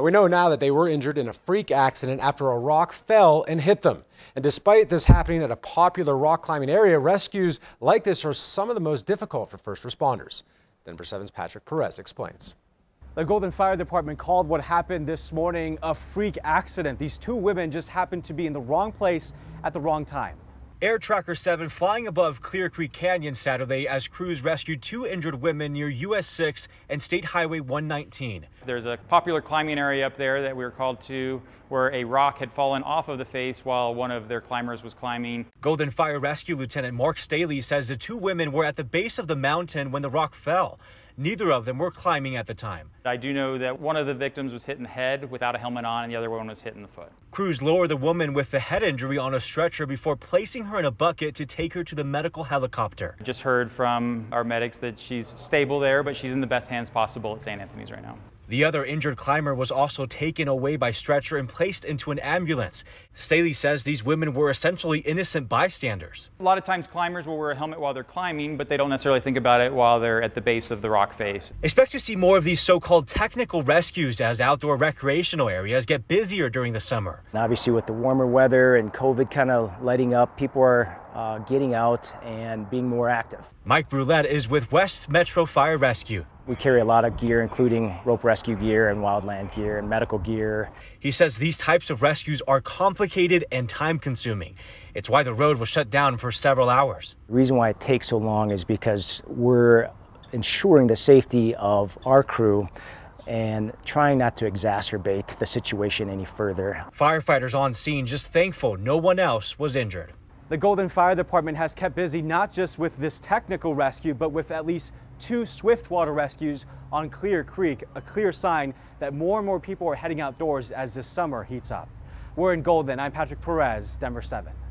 We know now that they were injured in a freak accident after a rock fell and hit them. And despite this happening at a popular rock climbing area, rescues like this are some of the most difficult for first responders. Denver 7's Patrick Perez explains. The Golden Fire Department called what happened this morning a freak accident. These two women just happened to be in the wrong place at the wrong time. Air Tracker 7 flying above Clear Creek Canyon Saturday as crews rescued two injured women near US 6 and State Highway 119. There's a popular climbing area up there that we were called to where a rock had fallen off of the face while one of their climbers was climbing. Golden Fire Rescue Lieutenant Mark Staley says the two women were at the base of the mountain when the rock fell. Neither of them were climbing at the time. I do know that one of the victims was hit in the head without a helmet on, and the other one was hit in the foot. Crews lowered the woman with the head injury on a stretcher before placing her in a bucket to take her to the medical helicopter. Just heard from our medics that she's stable there, but she's in the best hands possible at St. Anthony's right now. The other injured climber was also taken away by stretcher and placed into an ambulance. Staley says these women were essentially innocent bystanders. A lot of times climbers will wear a helmet while they're climbing, but they don't necessarily think about it while they're at the base of the rock face. Expect to see more of these so-called technical rescues as outdoor recreational areas get busier during the summer. And obviously with the warmer weather and COVID kind of lighting up, people are uh, getting out and being more active. Mike Brulette is with West Metro Fire Rescue. We carry a lot of gear, including rope rescue gear and wildland gear and medical gear. He says these types of rescues are complicated and time consuming. It's why the road was shut down for several hours. The reason why it takes so long is because we're ensuring the safety of our crew and trying not to exacerbate the situation any further. Firefighters on scene just thankful no one else was injured. The Golden Fire Department has kept busy not just with this technical rescue, but with at least two swift water rescues on Clear Creek, a clear sign that more and more people are heading outdoors as this summer heats up. We're in Golden. I'm Patrick Perez, Denver 7.